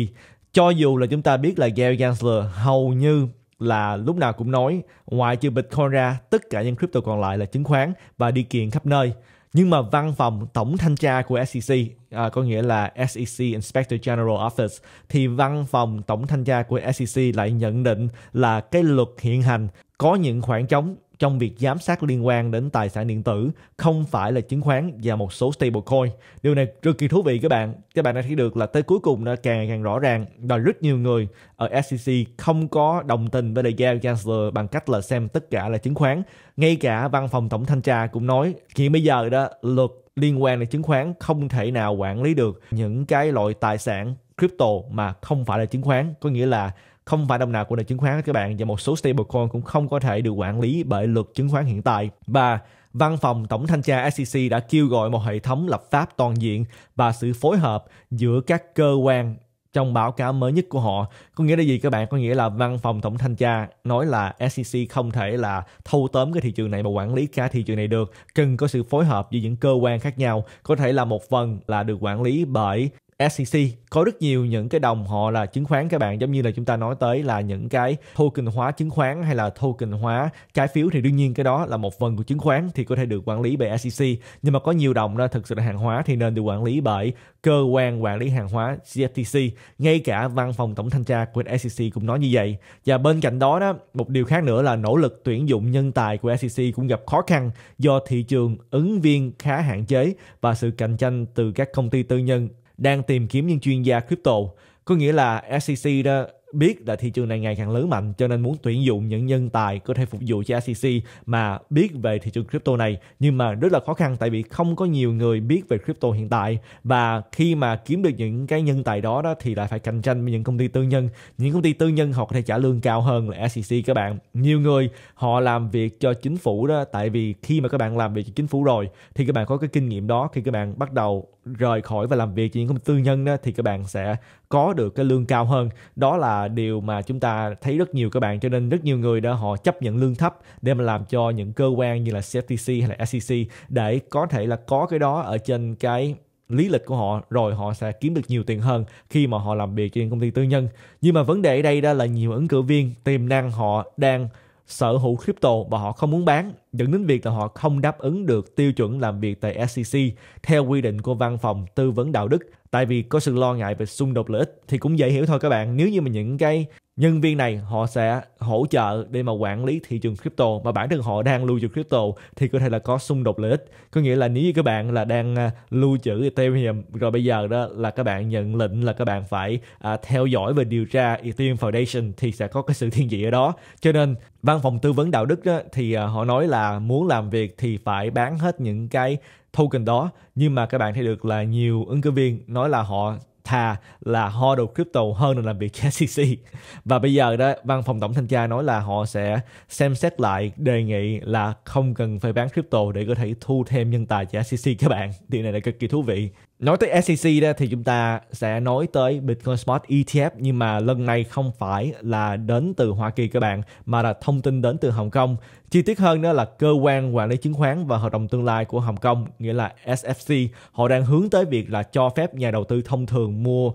Cho dù là chúng ta biết là Gary Gensler hầu như là lúc nào cũng nói ngoại trừ Bitcoin ra tất cả những crypto còn lại là chứng khoán và đi kiện khắp nơi nhưng mà văn phòng tổng thanh tra của SEC à, có nghĩa là SEC Inspector General Office thì văn phòng tổng thanh tra của SEC lại nhận định là cái luật hiện hành có những khoảng trống trong việc giám sát liên quan đến tài sản điện tử không phải là chứng khoán và một số stablecoin. Điều này cực kỳ thú vị các bạn. Các bạn đã thấy được là tới cuối cùng nó càng ngày càng rõ ràng là rất nhiều người ở SEC không có đồng tình với lời Gensler bằng cách là xem tất cả là chứng khoán. Ngay cả văn phòng tổng thanh tra cũng nói hiện bây giờ đó luật liên quan đến chứng khoán không thể nào quản lý được những cái loại tài sản crypto mà không phải là chứng khoán. Có nghĩa là không phải đồng nào của nền chứng khoán các bạn và một số stablecoin cũng không có thể được quản lý bởi luật chứng khoán hiện tại và Văn phòng Tổng thanh tra SEC đã kêu gọi một hệ thống lập pháp toàn diện và sự phối hợp giữa các cơ quan trong báo cáo mới nhất của họ có nghĩa là gì các bạn có nghĩa là văn phòng tổng thanh tra nói là SEC không thể là thâu tóm cái thị trường này mà quản lý cả thị trường này được cần có sự phối hợp giữa những cơ quan khác nhau có thể là một phần là được quản lý bởi SEC có rất nhiều những cái đồng họ là chứng khoán các bạn giống như là chúng ta nói tới là những cái token hóa chứng khoán hay là token hóa trái phiếu thì đương nhiên cái đó là một phần của chứng khoán thì có thể được quản lý bởi SEC nhưng mà có nhiều đồng đó thực sự là hàng hóa thì nên được quản lý bởi cơ quan quản lý hàng hóa CFTC ngay cả văn phòng tổng thanh tra của SEC cũng nói như vậy và bên cạnh đó đó một điều khác nữa là nỗ lực tuyển dụng nhân tài của SEC cũng gặp khó khăn do thị trường ứng viên khá hạn chế và sự cạnh tranh từ các công ty tư nhân đang tìm kiếm những chuyên gia crypto có nghĩa là SEC đó biết là thị trường này ngày càng lớn mạnh cho nên muốn tuyển dụng những nhân tài có thể phục vụ cho SEC mà biết về thị trường crypto này nhưng mà rất là khó khăn tại vì không có nhiều người biết về crypto hiện tại và khi mà kiếm được những cái nhân tài đó đó thì lại phải cạnh tranh với những công ty tư nhân những công ty tư nhân họ có thể trả lương cao hơn là SEC các bạn nhiều người họ làm việc cho chính phủ đó tại vì khi mà các bạn làm việc cho chính phủ rồi thì các bạn có cái kinh nghiệm đó khi các bạn bắt đầu rời khỏi và làm việc cho những công ty tư nhân đó thì các bạn sẽ có được cái lương cao hơn đó là điều mà chúng ta thấy rất nhiều các bạn cho nên rất nhiều người đã họ chấp nhận lương thấp để mà làm cho những cơ quan như là CFTC hay là SEC để có thể là có cái đó ở trên cái lý lịch của họ rồi họ sẽ kiếm được nhiều tiền hơn khi mà họ làm việc cho những công ty tư nhân nhưng mà vấn đề ở đây đó là nhiều ứng cử viên tiềm năng họ đang sở hữu crypto và họ không muốn bán, dẫn đến việc là họ không đáp ứng được tiêu chuẩn làm việc tại SEC theo quy định của văn phòng tư vấn đạo đức. Tại vì có sự lo ngại về xung đột lợi ích thì cũng dễ hiểu thôi các bạn. Nếu như mà những cái nhân viên này họ sẽ hỗ trợ để mà quản lý thị trường crypto mà bản thân họ đang lưu trữ crypto thì có thể là có xung đột lợi ích có nghĩa là nếu như các bạn là đang à, lưu trữ ethereum rồi bây giờ đó là các bạn nhận lệnh là các bạn phải à, theo dõi và điều tra ethereum foundation thì sẽ có cái sự thiên vị ở đó cho nên văn phòng tư vấn đạo đức đó, thì à, họ nói là muốn làm việc thì phải bán hết những cái token đó nhưng mà các bạn thấy được là nhiều ứng cử viên nói là họ thà là ho đồ crypto hơn là làm việc cho SEC. Và bây giờ đó, văn phòng tổng thanh tra nói là họ sẽ xem xét lại đề nghị là không cần phải bán crypto để có thể thu thêm nhân tài cho SEC các bạn. Điều này là cực kỳ thú vị. Nói tới SEC đó thì chúng ta sẽ nói tới Bitcoin Spot ETF nhưng mà lần này không phải là đến từ Hoa Kỳ các bạn mà là thông tin đến từ Hồng Kông. Chi tiết hơn đó là cơ quan quản lý chứng khoán và hợp đồng tương lai của Hồng Kông nghĩa là SFC họ đang hướng tới việc là cho phép nhà đầu tư thông thường mua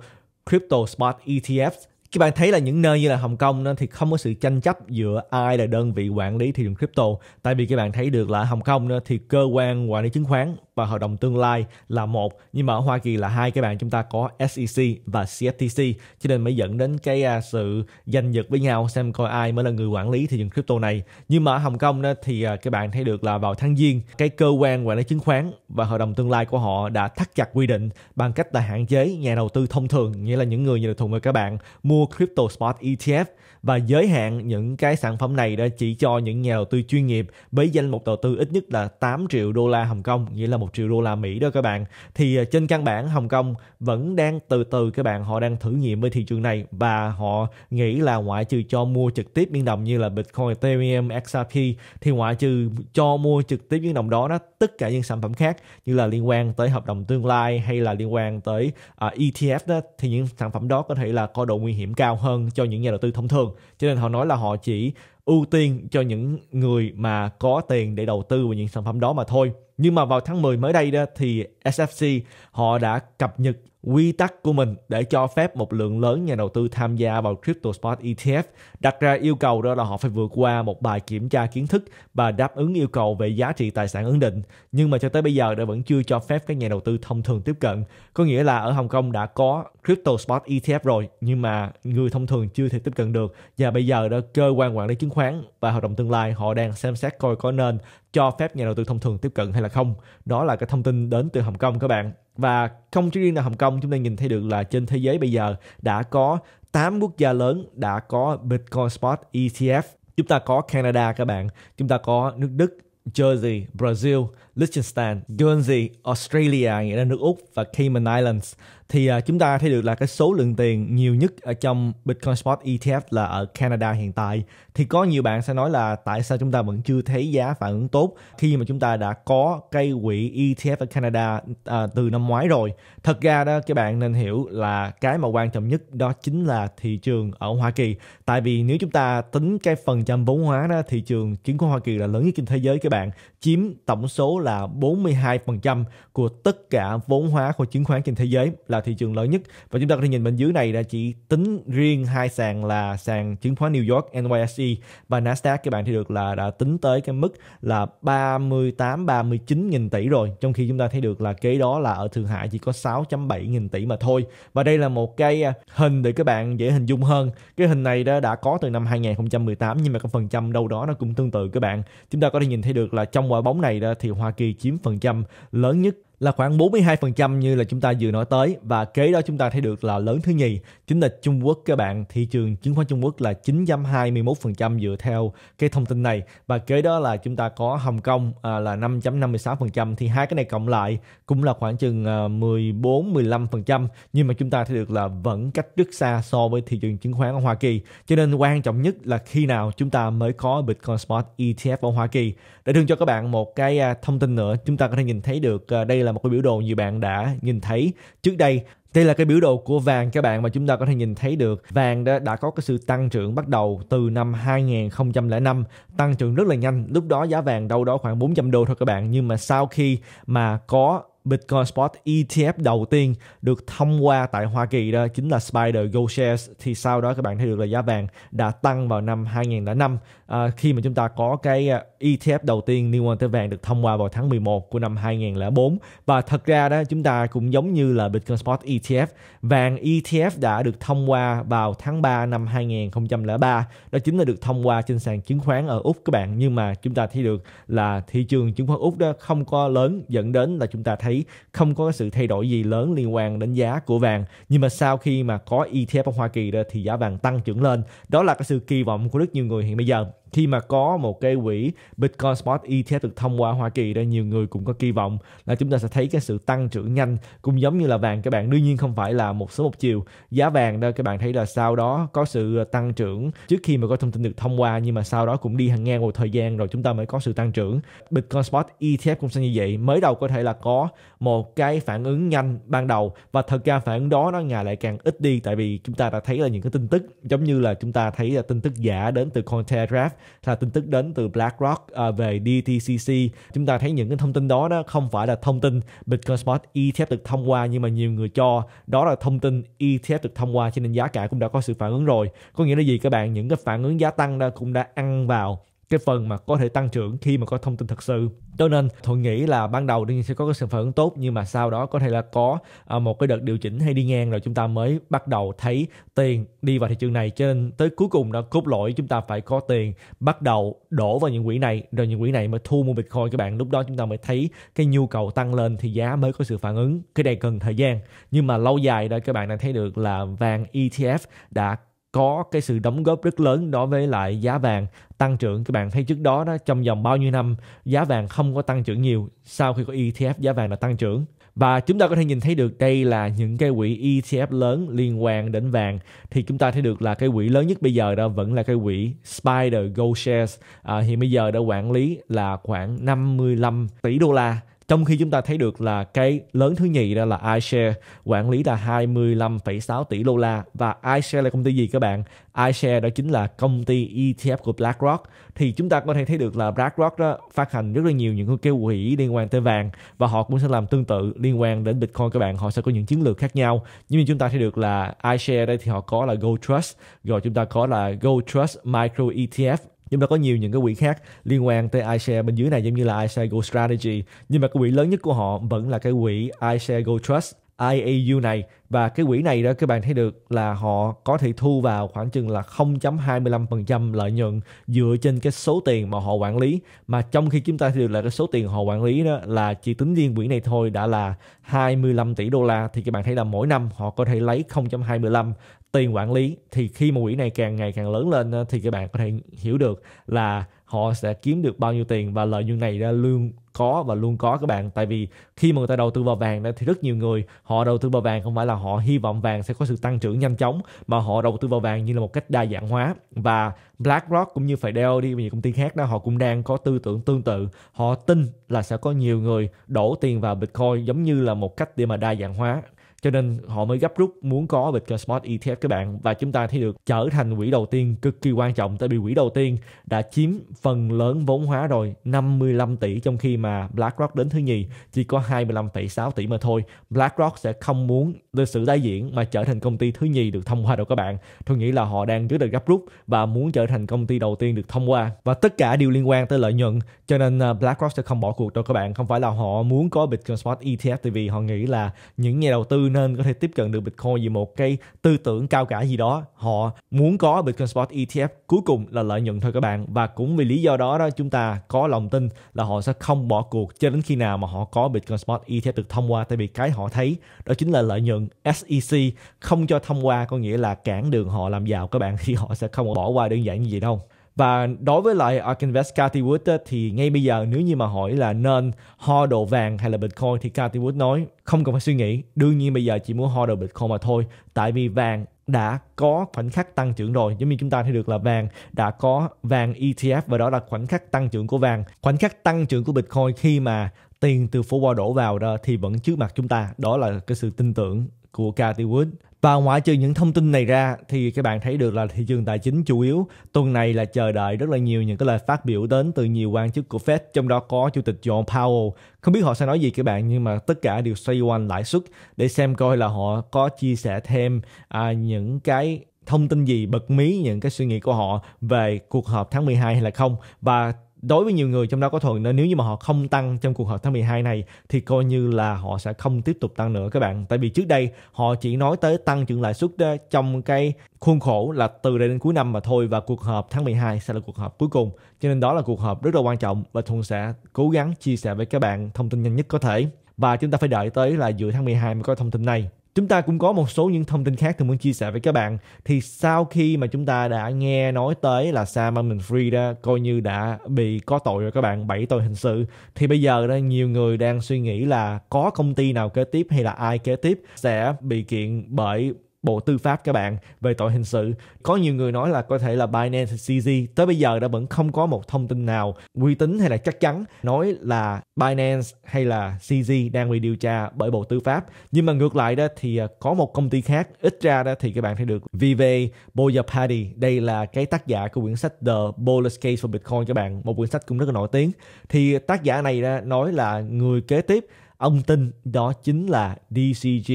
crypto spot ETF các bạn thấy là những nơi như là Hồng Kông đó, thì không có sự tranh chấp giữa ai là đơn vị quản lý thị trường crypto tại vì các bạn thấy được là Hồng Kông đó, thì cơ quan quản lý chứng khoán và hợp đồng tương lai là một nhưng mà ở Hoa Kỳ là hai các bạn chúng ta có SEC và CFTC cho nên mới dẫn đến cái à, sự danh giật với nhau xem coi ai mới là người quản lý thị trường crypto này nhưng mà ở Hồng Kông đó, thì à, các bạn thấy được là vào tháng giêng cái cơ quan quản lý chứng khoán và hợp đồng tương lai của họ đã thắt chặt quy định bằng cách là hạn chế nhà đầu tư thông thường nghĩa là những người như là thùng người các bạn mua crypto spot ETF và giới hạn những cái sản phẩm này đã chỉ cho những nhà đầu tư chuyên nghiệp với danh mục đầu tư ít nhất là 8 triệu đô la Hồng Kông nghĩa là một triệu đô la Mỹ đó các bạn thì à, trên căn bản Hồng Kông vẫn đang từ từ các bạn họ đang thử nghiệm với thị trường này và họ nghĩ là ngoại trừ cho mua trực tiếp biến động như là Bitcoin, Ethereum, XRP thì ngoại trừ cho mua trực tiếp biến động đó nó tất cả những sản phẩm khác như là liên quan tới hợp đồng tương lai hay là liên quan tới uh, à, ETF đó thì những sản phẩm đó có thể là có độ nguy hiểm cao hơn cho những nhà đầu tư thông thường cho nên họ nói là họ chỉ ưu tiên cho những người mà có tiền để đầu tư vào những sản phẩm đó mà thôi. Nhưng mà vào tháng 10 mới đây đó thì SFC họ đã cập nhật quy tắc của mình để cho phép một lượng lớn nhà đầu tư tham gia vào crypto spot ETF đặt ra yêu cầu đó là họ phải vượt qua một bài kiểm tra kiến thức và đáp ứng yêu cầu về giá trị tài sản ấn định nhưng mà cho tới bây giờ đã vẫn chưa cho phép các nhà đầu tư thông thường tiếp cận có nghĩa là ở Hồng Kông đã có crypto spot ETF rồi nhưng mà người thông thường chưa thể tiếp cận được và bây giờ đó cơ quan quản lý chứng khoán và hợp đồng tương lai họ đang xem xét coi có nên cho phép nhà đầu tư thông thường tiếp cận hay là không đó là cái thông tin đến từ Hồng Kông các bạn và không chỉ riêng là Hồng Kông chúng ta nhìn thấy được là trên thế giới bây giờ đã có 8 quốc gia lớn đã có Bitcoin Spot ETF chúng ta có Canada các bạn chúng ta có nước Đức Jersey, Brazil, Liechtenstein, Guernsey, Australia, nghĩa là nước Úc và Cayman Islands. Thì uh, chúng ta thấy được là cái số lượng tiền nhiều nhất ở trong Bitcoin Spot ETF là ở Canada hiện tại thì có nhiều bạn sẽ nói là tại sao chúng ta vẫn chưa thấy giá phản ứng tốt khi mà chúng ta đã có cây quỹ ETF ở Canada à, từ năm ngoái rồi. Thật ra đó các bạn nên hiểu là cái mà quan trọng nhất đó chính là thị trường ở Hoa Kỳ. Tại vì nếu chúng ta tính cái phần trăm vốn hóa đó thị trường chứng khoán Hoa Kỳ là lớn nhất trên thế giới các bạn, chiếm tổng số là 42% của tất cả vốn hóa của chứng khoán trên thế giới là thị trường lớn nhất. Và chúng ta có thể nhìn bên dưới này là chỉ tính riêng hai sàn là sàn chứng khoán New York NYSE FOMC e và Nasdaq các bạn thấy được là đã tính tới cái mức là 38 39 nghìn tỷ rồi trong khi chúng ta thấy được là kế đó là ở Thượng Hải chỉ có 6.7 nghìn tỷ mà thôi và đây là một cái à, hình để các bạn dễ hình dung hơn cái hình này đó đã có từ năm 2018 nhưng mà cái phần trăm đâu đó nó cũng tương tự các bạn chúng ta có thể nhìn thấy được là trong quả bóng này đó thì Hoa Kỳ chiếm phần trăm lớn nhất là khoảng 42% như là chúng ta vừa nói tới và kế đó chúng ta thấy được là lớn thứ nhì chính là Trung Quốc các bạn thị trường chứng khoán Trung Quốc là 9.21% dựa theo cái thông tin này và kế đó là chúng ta có Hồng Kông à, là 5.56% thì hai cái này cộng lại cũng là khoảng chừng 14 à, 15% nhưng mà chúng ta thấy được là vẫn cách rất xa so với thị trường chứng khoán ở Hoa Kỳ cho nên quan trọng nhất là khi nào chúng ta mới có Bitcoin Spot ETF ở Hoa Kỳ để thương cho các bạn một cái à, thông tin nữa chúng ta có thể nhìn thấy được đây là là một cái biểu đồ như bạn đã nhìn thấy trước đây đây là cái biểu đồ của vàng các bạn mà chúng ta có thể nhìn thấy được vàng đã, đã có cái sự tăng trưởng bắt đầu từ năm 2005 tăng trưởng rất là nhanh lúc đó giá vàng đâu đó khoảng 400 đô thôi các bạn nhưng mà sau khi mà có Bitcoin Spot ETF đầu tiên được thông qua tại Hoa Kỳ đó chính là Spider Gold Shares thì sau đó các bạn thấy được là giá vàng đã tăng vào năm 2005 à, khi mà chúng ta có cái ờ, ETF đầu tiên liên quan tới vàng được thông qua vào tháng 11 của năm 2004 và thật ra đó chúng ta cũng giống như là Bitcoin Spot ETF vàng ETF đã được thông qua vào tháng 3 năm 2003 đó chính là được thông qua trên sàn chứng khoán ở Úc các bạn nhưng mà chúng ta thấy được là thị trường chứng khoán Úc đó không có lớn dẫn đến là chúng ta thấy không có sự thay đổi gì lớn liên quan đến giá của vàng nhưng mà sau khi mà có ETF ở Hoa Kỳ đó thì giá vàng tăng trưởng lên đó là cái sự kỳ vọng của rất nhiều người hiện bây giờ khi mà có một cái quỹ Bitcoin Spot ETF được thông qua Hoa Kỳ đây nhiều người cũng có kỳ vọng là chúng ta sẽ thấy cái sự tăng trưởng nhanh cũng giống như là vàng các bạn đương nhiên không phải là một số một chiều giá vàng đó các bạn thấy là sau đó có sự ờ, tăng trưởng trước khi mà có thông tin được thông qua nhưng mà sau đó cũng đi hàng ngang một thời gian rồi chúng ta mới có sự tăng trưởng Bitcoin Spot ETF cũng sẽ như vậy mới đầu có thể là có một cái phản ứng nhanh ban đầu và thật ra phản ứng đó nó ngày lại càng ít đi tại vì chúng ta đã thấy là những cái tin tức giống như là chúng ta thấy là tin tức giả đến từ Cointelegraph là tin tức đến từ BlackRock uh, về DTCC chúng ta thấy những cái thông tin đó đó không phải là thông tin Bitcoin Spot ETF được thông qua nhưng mà nhiều người cho đó là thông tin ETF được thông qua cho nên giá cả cũng đã có sự phản ứng rồi có nghĩa là gì các bạn những cái phản ứng giá tăng đó cũng đã ăn vào cái phần mà có thể tăng trưởng khi mà có thông tin thật sự cho nên thuận nghĩ là ban đầu đương nhiên sẽ có cái sự phản ứng tốt nhưng mà sau đó có thể là có à, một cái đợt điều chỉnh hay đi ngang rồi chúng ta mới bắt đầu thấy tiền đi vào thị trường này cho nên tới cuối cùng đã cốt lõi chúng ta phải có tiền bắt đầu đổ vào những quỹ này rồi những quỹ này mới thu mua bitcoin các bạn lúc đó chúng ta mới thấy cái nhu cầu tăng lên thì giá mới có sự phản ứng cái này cần thời gian nhưng mà lâu dài đó các bạn đã thấy được là vàng ETF đã có cái sự đóng góp rất lớn đối với lại giá vàng tăng trưởng các bạn thấy trước đó đó trong vòng bao nhiêu năm giá vàng không có tăng trưởng nhiều sau khi có ETF giá vàng đã tăng trưởng và chúng ta có thể nhìn thấy được đây là những cái quỹ ETF lớn liên quan đến vàng thì chúng ta thấy được là cái quỹ lớn nhất bây giờ đó vẫn là cái quỹ Spider Gold Shares à, hiện bây giờ đã quản lý là khoảng 55 tỷ đô la trong khi chúng ta thấy được là cái lớn thứ nhì đó là iShare quản lý là 25,6 tỷ đô la và iShare là công ty gì các bạn? iShare đó chính là công ty ETF của BlackRock. Thì chúng ta có thể thấy được là BlackRock đó phát hành rất là nhiều những cái kêu quỹ liên quan tới vàng và họ cũng sẽ làm tương tự liên quan đến Bitcoin các bạn. Họ sẽ có những chiến lược khác nhau. Nhưng mà chúng ta thấy được là iShare đây thì họ có là Gold Trust, rồi chúng ta có là Gold Trust Micro ETF nhưng mà có nhiều những cái quỹ khác liên quan tới iShare bên dưới này giống như là iShare Go Strategy nhưng mà cái quỹ lớn nhất của họ vẫn là cái quỹ iShare Go Trust IAU này và cái quỹ này đó các bạn thấy được là họ có thể thu vào khoảng chừng là 0.25% lợi nhuận dựa trên cái số tiền mà họ quản lý mà trong khi chúng ta thấy được là cái số tiền họ quản lý đó là chỉ tính riêng quỹ này thôi đã là 25 tỷ đô la thì các bạn thấy là mỗi năm họ có thể lấy 0.25 tiền quản lý thì khi mà quỹ này càng ngày càng lớn lên ờ, thì các bạn có thể hiểu được là họ sẽ kiếm được bao nhiêu tiền và lợi nhuận này ra luôn có và luôn có các bạn tại vì khi mà người ta đầu tư vào vàng thì rất nhiều người họ đầu tư vào vàng không phải là họ hy vọng vàng sẽ có sự tăng trưởng nhanh chóng mà họ đầu tư vào vàng như là một cách đa dạng hóa và BlackRock cũng như Fidel đi nhiều công ty khác đó họ cũng đang có tư tưởng tương tự họ tin là sẽ có nhiều người đổ tiền vào Bitcoin giống như là một cách để mà đa dạng hóa cho nên họ mới gấp rút muốn có Bitcoin Spot ETF các bạn và chúng ta thấy được trở thành quỹ đầu tiên cực kỳ quan trọng tại vì quỹ đầu tiên đã chiếm phần lớn vốn hóa rồi 55 tỷ trong khi mà BlackRock đến thứ nhì chỉ có 25,6 tỷ mà thôi BlackRock sẽ không muốn lịch sử đại diện mà trở thành công ty thứ nhì được thông qua đâu các bạn tôi nghĩ là họ đang rất là gấp rút và muốn trở thành công ty đầu tiên được thông qua và tất cả đều liên quan tới lợi nhuận cho nên ờ, BlackRock sẽ không bỏ cuộc đâu các bạn không phải là họ muốn có Bitcoin Spot ETF tại vì họ nghĩ là những nhà đầu tư nên có thể tiếp cận được Bitcoin vì một cái tư tưởng cao cả gì đó. Họ muốn có Bitcoin Spot ETF cuối cùng là lợi nhuận thôi các bạn. Và cũng vì lý do đó đó chúng ta có lòng tin là họ sẽ không bỏ cuộc cho đến khi nào mà họ có Bitcoin Spot ETF được thông qua. Tại vì cái họ thấy đó chính là lợi nhuận SEC không cho thông qua có nghĩa là cản đường họ làm giàu các bạn thì họ sẽ không bỏ qua đơn giản như vậy đâu và đối với lại ARK Invest Cathy Wood á, thì ngay bây giờ nếu như mà hỏi là nên ho đồ vàng hay là Bitcoin thì Cathy Wood nói không cần phải suy nghĩ đương nhiên bây giờ chỉ muốn ho đồ Bitcoin mà thôi tại vì vàng đã có khoảnh khắc tăng trưởng rồi giống như chúng ta thấy được là vàng đã có vàng ETF và đó là khoảnh khắc tăng trưởng của vàng khoảnh khắc tăng trưởng của Bitcoin khi mà tiền từ phố qua đổ vào đó thì vẫn trước mặt chúng ta đó là cái sự tin tưởng của Cathy Wood và ngoại trừ những thông tin này ra thì các bạn thấy được là thị trường tài chính chủ yếu tuần này là chờ đợi rất là nhiều những cái lời phát biểu đến từ nhiều quan chức của Fed trong đó có Chủ tịch John Powell. Không biết họ sẽ nói gì các bạn nhưng mà tất cả đều xoay quanh lãi suất để xem coi là họ có chia sẻ thêm à, những cái thông tin gì bật mí những cái suy nghĩ của họ về cuộc họp tháng 12 hay là không và đối với nhiều người trong đó có thuận nếu như mà họ không tăng trong cuộc họp tháng 12 này thì coi như là họ sẽ không tiếp tục tăng nữa các bạn tại vì trước đây họ chỉ nói tới tăng trưởng lãi suất ờ, trong cái khuôn khổ là từ đây đến cuối năm mà thôi và cuộc họp tháng 12 sẽ là cuộc họp cuối cùng cho nên đó là cuộc họp rất là quan trọng và thuận sẽ cố gắng chia sẻ với các bạn thông tin nhanh nhất có thể và chúng ta phải đợi tới là giữa tháng 12 mới có thông tin này chúng ta cũng có một số những thông tin khác tôi muốn chia sẻ với các bạn thì sau khi mà chúng ta đã nghe nói tới là Sam Free đó coi như đã bị có tội rồi các bạn bảy tội hình sự thì bây giờ đó nhiều người đang suy nghĩ là có công ty nào kế tiếp hay là ai kế tiếp sẽ bị kiện bởi Bộ Tư pháp các bạn về tội hình sự. Có nhiều người nói là có thể là Binance CZ tới bây giờ đã vẫn không có một thông tin nào uy tín hay là chắc chắn nói là Binance hay là CZ đang bị điều tra bởi Bộ Tư pháp. Nhưng mà ngược lại đó thì à, có một công ty khác ít ra đó thì các bạn thấy được Vive Boyapati. Đây là cái tác giả của quyển sách The Bullish Case for Bitcoin các bạn, một quyển sách cũng rất là nổi tiếng. Thì tác giả này đó nói là người kế tiếp Ông tin đó chính là DCG,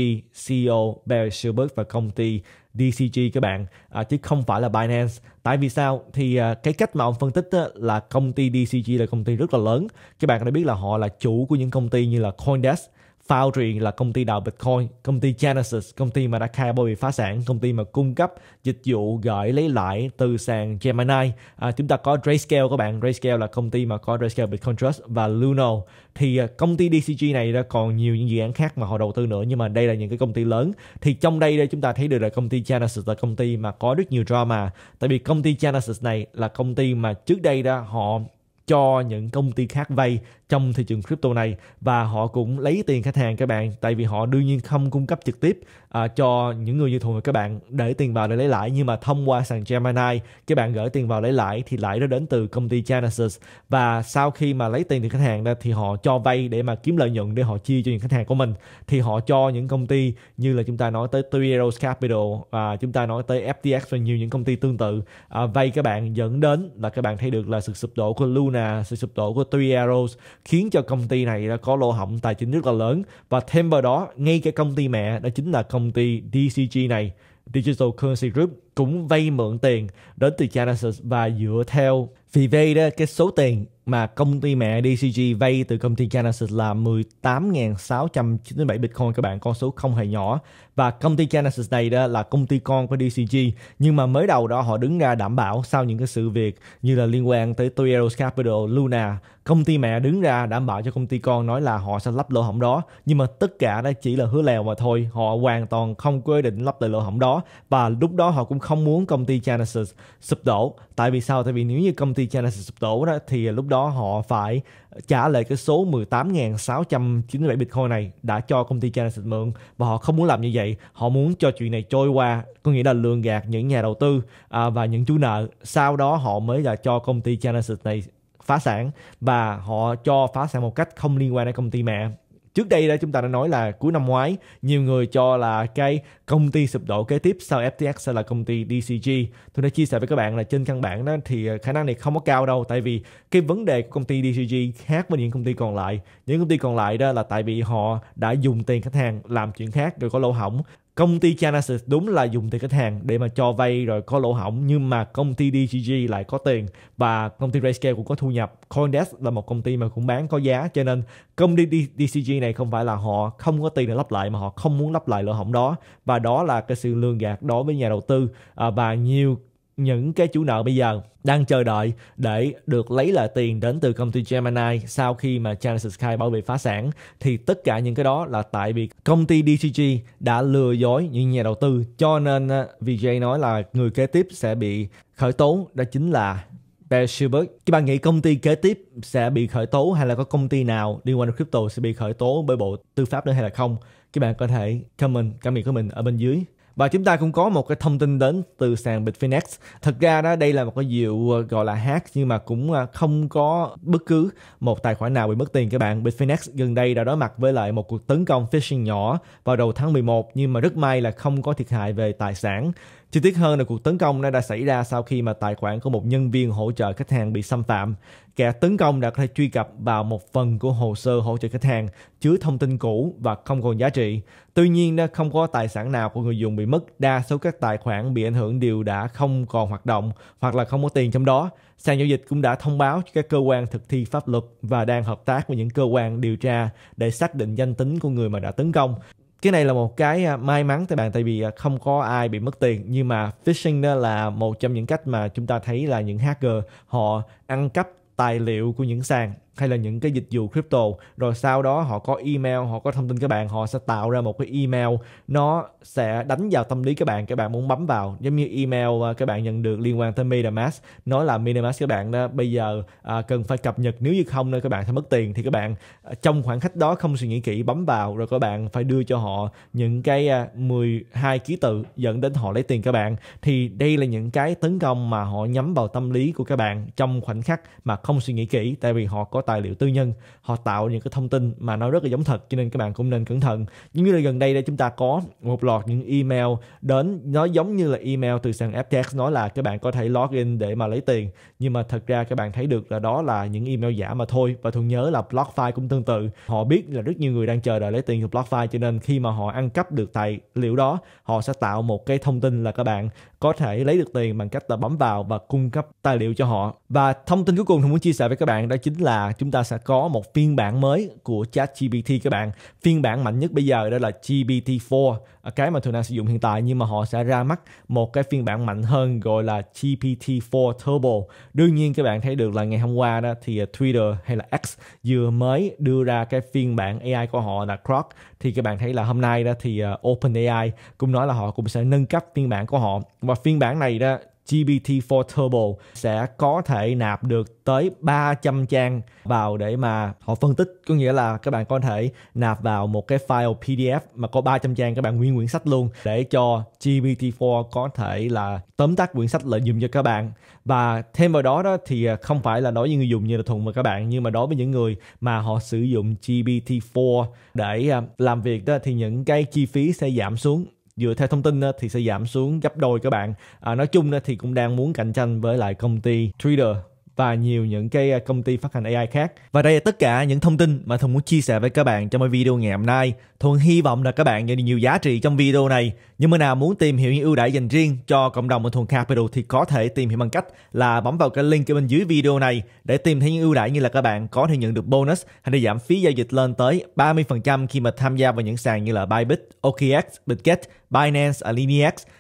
CEO Barry Silbert và công ty DCG các bạn, à, chứ không phải là Binance. Tại vì sao? Thì à, cái cách mà ông phân tích á, là công ty DCG là công ty rất là lớn. Các bạn đã biết là họ là chủ của những công ty như là CoinDesk, phao là công ty đào Bitcoin, công ty Genesis, công ty mà đã khai bởi bị phá sản, công ty mà cung cấp dịch vụ gửi lấy lại từ sàn Gemini. À, chúng ta có Grayscale các bạn, Grayscale là công ty mà có Grayscale Bitcoin Trust và Luno. Thì công ty DCG này đã còn nhiều những dự án khác mà họ đầu tư nữa nhưng mà đây là những cái công ty lớn. Thì trong đây đây chúng ta thấy được là công ty Genesis là công ty mà có rất nhiều drama. Tại vì công ty Genesis này là công ty mà trước đây đó họ cho những công ty khác vay trong thị trường crypto này và họ cũng lấy tiền khách hàng các bạn tại vì họ đương nhiên không cung cấp trực tiếp à, cho những người như thường các bạn để tiền vào để lấy lãi nhưng mà thông qua sàn Gemini các bạn gửi tiền vào lấy lãi thì lãi đó đến từ công ty Genesis và sau khi mà lấy tiền từ khách hàng ra thì họ cho vay để mà kiếm lợi nhuận để họ chia cho những khách hàng của mình thì họ cho những công ty như là chúng ta nói tới Tuieros Capital à, chúng ta nói tới FTX và nhiều những công ty tương tự à, vay các bạn dẫn đến là các bạn thấy được là sự sụp đổ của Luna sự sụp đổ của Tuieros khiến cho công ty này đã có lỗ hỏng tài chính rất là lớn và thêm vào đó ngay cái công ty mẹ đó chính là công ty DCG này Digital Currency Group cũng vay mượn tiền đến từ Genesis và dựa theo vì vậy đó cái số tiền mà công ty mẹ DCG vay từ công ty Genesis là 18.697 Bitcoin các bạn con số không hề nhỏ và công ty Genesis này đó là công ty con của DCG nhưng mà mới đầu đó họ đứng ra đảm bảo sau những cái sự việc như là liên quan tới Toyota Capital, Luna công ty mẹ đứng ra đảm bảo cho công ty con nói là họ sẽ lắp lỗ hổng đó nhưng mà tất cả đó chỉ là hứa lèo mà thôi họ hoàn toàn không quyết định lắp lại lỗ hổng đó và lúc đó họ cũng không muốn công ty Genesis sụp đổ tại vì sao tại vì nếu như công ty Genesis sụp đổ đó thì lúc đó họ phải trả lại cái số 18.697 Bitcoin này đã cho công ty Genesis mượn và họ không muốn làm như vậy tệ họ muốn cho chuyện này trôi qua có nghĩa là lường gạt những nhà đầu tư à, và những chủ nợ sau đó họ mới là cho công ty Genesis này phá sản và họ cho phá sản một cách không liên quan đến công ty mẹ trước đây đã chúng ta đã nói là cuối năm ngoái nhiều người cho là cái công ty sụp đổ kế tiếp sau FTX sẽ là công ty DCG tôi đã chia sẻ với các bạn là trên căn bản đó thì ờ, khả năng này không có cao đâu tại vì cái vấn đề của công ty DCG khác với những công ty còn lại những công ty còn lại đó là tại vì họ đã dùng tiền khách hàng làm chuyện khác rồi có lỗ hỏng công ty Genesis đúng là dùng tiền khách hàng để mà cho vay rồi có lỗ hỏng nhưng mà công ty DGG lại có tiền và công ty Rayscale cũng có thu nhập CoinDesk là một công ty mà cũng bán có giá cho nên công ty DCG này không phải là họ không có tiền để lắp lại mà họ không muốn lắp lại lỗ hỏng đó và đó là cái sự lương gạt đối với nhà đầu tư à, và nhiều những cái chủ nợ bây giờ đang chờ đợi để được lấy lại tiền đến từ công ty Gemini sau khi mà Genesis Sky bảo bị phá sản thì tất cả những cái đó là tại vì công ty DCG đã lừa dối những nhà đầu tư cho nên ờ, Vijay nói là người kế tiếp sẽ bị khởi tố đó chính là Bear Các bạn nghĩ công ty kế tiếp sẽ bị khởi tố hay là có công ty nào liên quan đến crypto sẽ bị khởi tố bởi bộ tư pháp nữa hay là không? Các bạn có thể comment, cảm nhận của mình ở bên dưới và chúng ta cũng có một cái thông tin đến từ sàn Bitfinex thật ra đó đây là một cái dịu ờ, gọi là hack nhưng mà cũng ờ, không có bất cứ một tài khoản nào bị mất tiền các bạn Bitfinex gần đây đã đối mặt với lại một cuộc tấn công phishing nhỏ vào đầu tháng 11 nhưng mà rất may là không có thiệt hại về tài sản Chi tiết hơn là cuộc tấn công này đã xảy ra sau khi mà tài khoản của một nhân viên hỗ trợ khách hàng bị xâm phạm. Kẻ tấn công đã có thể truy cập vào một phần của hồ sơ hỗ trợ khách hàng chứa thông tin cũ và không còn giá trị. Tuy nhiên, không có tài sản nào của người dùng bị mất. Đa số các tài khoản bị ảnh hưởng đều đã không còn hoạt động hoặc là không có tiền trong đó. Sàn giao dịch cũng đã thông báo cho các cơ quan thực thi pháp luật và đang hợp tác với những cơ quan điều tra để xác định danh tính của người mà đã tấn công cái này là một cái à, may mắn tại bạn tại vì à, không có ai bị mất tiền nhưng mà phishing đó là một trong những cách mà chúng ta thấy là những hacker họ ăn cắp tài liệu của những sàn hay là những cái dịch vụ crypto rồi sau đó họ có email họ có thông tin các bạn họ sẽ tạo ra một cái email nó sẽ đánh vào tâm lý các bạn các bạn muốn bấm vào giống như email à, các bạn nhận được liên quan tới MetaMask nói là MetaMask các bạn đó bây giờ à, cần phải cập nhật nếu như không nữa các bạn sẽ mất tiền thì các bạn à, trong khoảng cách đó không suy nghĩ kỹ bấm vào rồi các bạn phải đưa cho họ những cái 12 à, ký tự dẫn đến họ lấy tiền các bạn thì đây là những cái tấn công mà họ nhắm vào tâm lý của các bạn trong khoảnh khắc mà không suy nghĩ kỹ tại vì họ có tài liệu tư nhân họ tạo những cái thông tin mà nó rất là giống thật cho nên các bạn cũng nên cẩn thận giống như là gần đây đây chúng ta có một loạt những email đến nó giống như là email từ sàn FTX nói là các bạn có thể login để mà lấy tiền nhưng mà thật ra các bạn thấy được là đó là những email giả mà thôi và thường nhớ là BlockFi cũng tương tự họ biết là rất nhiều người đang chờ đợi lấy tiền từ BlockFi cho nên khi mà họ ăn cắp được tài liệu đó họ sẽ tạo một cái thông tin là các bạn có thể lấy được tiền bằng cách là bấm vào và cung cấp tài liệu cho họ. Và thông tin cuối cùng tôi muốn chia sẻ với các bạn đó chính là chúng ta sẽ có một phiên bản mới của ChatGPT các bạn. Phiên bản mạnh nhất bây giờ đó là GPT-4 Ờ, cái mà thường đang sử dụng hiện tại nhưng mà họ sẽ ra mắt một cái phiên bản mạnh hơn gọi là GPT-4 Turbo. Đương nhiên các bạn thấy được là ngày hôm qua đó thì ờ, Twitter hay là X vừa mới đưa ra cái phiên bản AI của họ là Grok thì các bạn thấy là hôm nay đó thì ờ, OpenAI cũng nói là họ cũng sẽ nâng cấp phiên bản của họ và phiên bản này đó GPT-4 Turbo sẽ có thể nạp được tới 300 trang vào để mà họ phân tích có nghĩa là các bạn có thể nạp vào một cái file PDF mà có 300 trang các bạn nguyên quyển sách luôn để cho GPT-4 có thể là tóm tắt quyển sách lợi dụng cho các bạn và thêm vào đó đó thì à, không phải là đối với người dùng như là thùng mà các bạn nhưng mà đối với những người mà họ sử dụng GPT-4 để à, làm việc đó thì những cái chi phí sẽ giảm xuống dựa theo thông tin thì sẽ giảm xuống gấp đôi các bạn à, nói chung thì cũng đang muốn cạnh tranh với lại công ty Twitter và nhiều những cái à, công ty phát hành AI khác. Và đây là tất cả những thông tin mà Thuần muốn chia sẻ với các bạn trong video ngày hôm nay. Thuần hy vọng là các bạn nhận được nhiều giá trị trong video này. Nhưng mà nào muốn tìm hiểu những ưu đãi dành riêng cho cộng đồng của Thuần Capital thì có thể tìm hiểu bằng cách là bấm vào cái link ở bên dưới video này để tìm thấy những ưu đãi như là các bạn có thể nhận được bonus hay là giảm phí giao dịch lên tới 30% khi mà tham gia vào những sàn như là Bybit, OKX, Bitget, Binance, Alineax